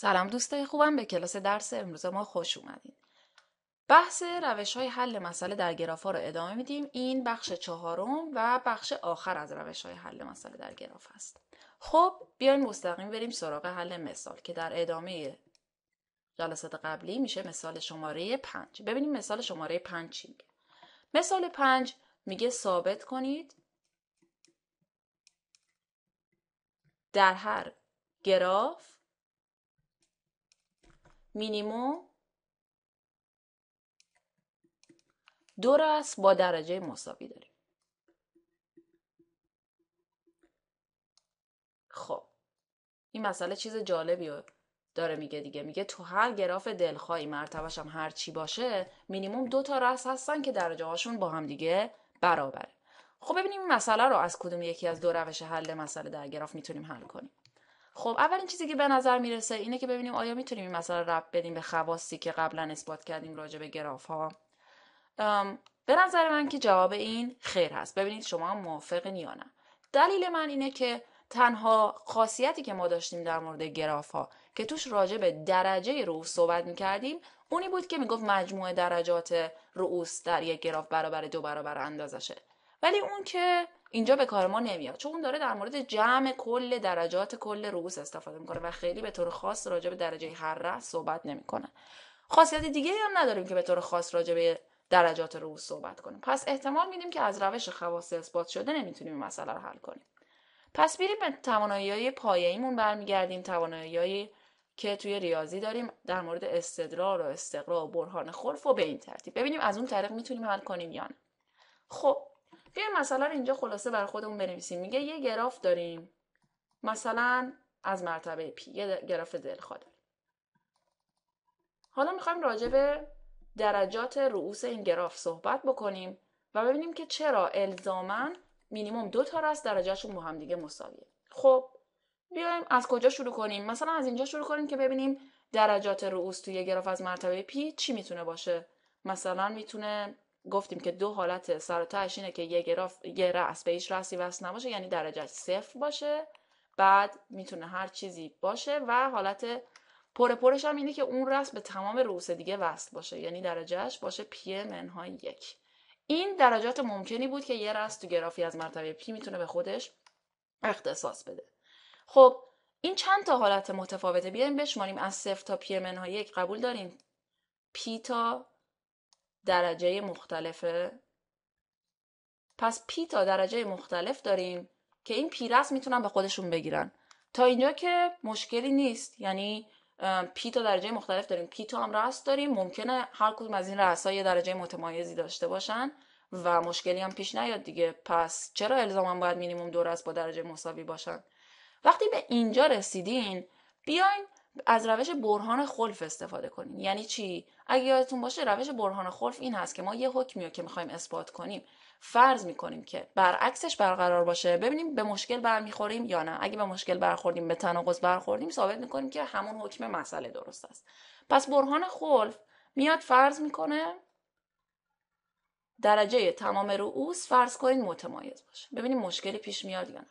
سلام دوستای خوبم به کلاس درس امروز ما خوش اومدین. بحث روش های حل مسئله در ها رو ادامه میدیم. این بخش چهارم و بخش آخر از روش های حل مسئله در گراف است. خب بیاین مستقیم بریم سراغ حل مثال که در ادامه جلسات قبلی میشه مثال شماره پنج ببینیم مثال شماره پنج چی میگه. مثال 5 میگه ثابت کنید در هر گراف مینیمو دو راست با درجه مساوی داریم خب این مسئله چیز جالبی داره میگه دیگه میگه تو هر گراف دلخواهی مرتبهش هم هر چی باشه مینیموم دو تا رس هستن که درجه هاشون با هم دیگه برابره خب ببینیم این مسئله رو از کدوم یکی از دو روش حل مسئله در گراف میتونیم حل کنیم خب اولین چیزی که به نظر میرسه اینه که ببینیم آیا میتونیم این مسئله رب بدیم به خواصی که قبلا اثبات کردیم راجع به گراف ها به نظر من که جواب این خیر هست ببینید شما موافقین یا نه دلیل من اینه که تنها خاصیتی که ما داشتیم در مورد گراف ها که توش راجع به درجه رؤوس صحبت میکردیم اونی بود که میگفت مجموع درجات رؤوس در یک گراف برابر دو برابر اندازشه ولی اون که اینجا به کار ما نمیاد چون اون داره در مورد جمع کل درجات کل روز استفاده میکنه و خیلی به طور خاص راجع به درجه رأس صحبت نمیکنه خاصیت دیگه هم نداریم که به طور خاص راجع به درجات رؤوس صحبت کنیم پس احتمال میدیم که از روش خواص اثبات شده نمیتونیم این مسئله رو حل کنیم پس بیریم به توانایی های بر برمیگردیم توانایی که توی ریاضی داریم در مورد استدلال و استقرا و برهان خرف و به این ترتیب ببینیم از اون طریق میتونیم حل کنیم یا نه خب بیا مثلا اینجا خلاصه بر خودمون بنویسیم میگه یه گراف داریم مثلا از مرتبه پی یه گراف دلخواه داریم حالا میخوایم راجع به درجات رؤوس این گراف صحبت بکنیم و ببینیم که چرا الزامن مینیموم دو تا راست درجهشون با هم دیگه مساویه خب بیایم از کجا شروع کنیم مثلا از اینجا شروع کنیم که ببینیم درجات رؤوس توی گراف از مرتبه پی چی میتونه باشه مثلا میتونه گفتیم که دو حالت تهش اینه که یه, گراف، یه رأس به هیچ رأسی وصل نباشه یعنی درجه صفر باشه بعد میتونه هر چیزی باشه و حالت پر هم اینه که اون رأس به تمام رؤوس دیگه وصل باشه یعنی درجهش باشه پی منهای یک این درجات ممکنی بود که یه رأس تو گرافی از مرتبه پی میتونه به خودش اختصاص بده خب این چند تا حالت متفاوته بیایم بشماریم از صفر تا پی منهای یک قبول داریم پی تا درجه مختلفه پس پی تا درجه مختلف داریم که این پیرس میتونن به خودشون بگیرن تا اینجا که مشکلی نیست یعنی پی تا درجه مختلف داریم پی تا هم راست داریم ممکنه هر کدوم از این رأس‌ها یه درجه متمایزی داشته باشن و مشکلی هم پیش نیاد دیگه پس چرا الزاما باید مینیموم دو رس با درجه مساوی باشن وقتی به اینجا رسیدین بیاین از روش برهان خلف استفاده کنیم یعنی چی اگه یادتون باشه روش برهان خلف این هست که ما یه حکمی رو که میخوایم اثبات کنیم فرض میکنیم که برعکسش برقرار باشه ببینیم به مشکل برمیخوریم یا نه اگه به مشکل برخوردیم به تناقض برخوردیم ثابت میکنیم که همون حکم مسئله درست است پس برهان خلف میاد فرض میکنه درجه تمام رؤوس فرض کنید متمایز باشه ببینیم مشکلی پیش میاد یا نه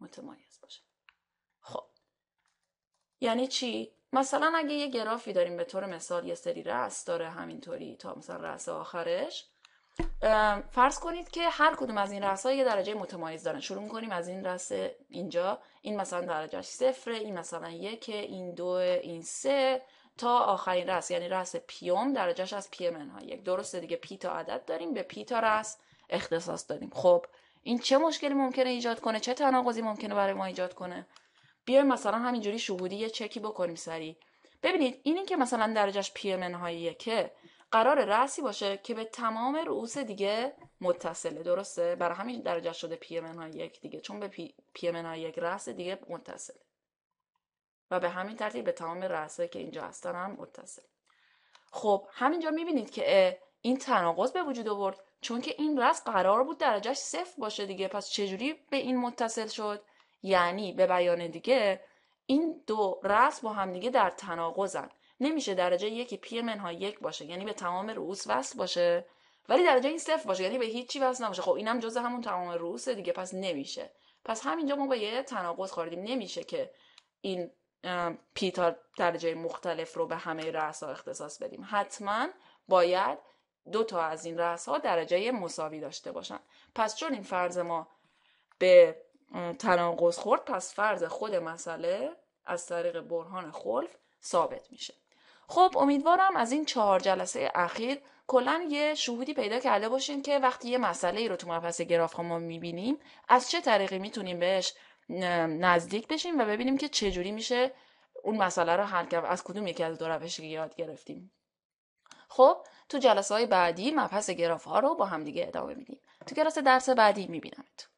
متمایز یعنی چی مثلا اگه یه گرافی داریم به طور مثال یه سری رأس داره همینطوری تا مثلا رأس آخرش فرض کنید که هر کدوم از این رأس یه درجه متمایز دارن شروع میکنیم از این رأس اینجا این مثلا درجه سفره این مثلا یک این دو این سه تا آخرین رأس یعنی رأس پیوم درجهش از پی ها یک درسته دیگه پی تا عدد داریم به پی تا رأس اختصاص داریم خب این چه مشکلی ممکنه ایجاد کنه چه تناقضی ممکنه برای ما ایجاد کنه بیایم مثلا همینجوری شهودی یه چکی بکنیم سری ببینید این که مثلا درجهش پی ام که قرار رأسی باشه که به تمام رؤوس دیگه متصله درسته برای همین درجه شده پی ام یک دیگه چون به پی, های یک رأس دیگه متصله و به همین ترتیب به تمام رأسه که اینجا هستن هم متصل خب همینجا میبینید که این تناقض به وجود آورد چون که این رأس قرار بود درجهش صفر باشه دیگه پس چجوری به این متصل شد یعنی به بیان دیگه این دو رأس با هم دیگه در تناقضن نمیشه درجه یکی پی منها یک باشه یعنی به تمام روس وصل باشه ولی درجه این صفر باشه یعنی به هیچی وصل نباشه خب اینم هم جز همون تمام روس دیگه پس نمیشه پس همینجا ما به یه تناقض خوردیم نمیشه که این پی تا درجه مختلف رو به همه رأس ها اختصاص بدیم حتما باید دو تا از این رأس ها درجه مساوی داشته باشن پس چون این فرض ما به تناقض خورد پس فرض خود مسئله از طریق برهان خلف ثابت میشه خب امیدوارم از این چهار جلسه اخیر کلا یه شهودی پیدا کرده باشیم که وقتی یه مسئله ای رو تو مبحث ها ما میبینیم از چه طریقی میتونیم بهش نزدیک بشیم و ببینیم که جوری میشه اون مسئله رو حل کرد از کدوم یکی از دو روش یاد گرفتیم خب تو جلسه های بعدی مبحث گراف ها رو با همدیگه ادامه میدیم تو کلاس درس بعدی میبینمتون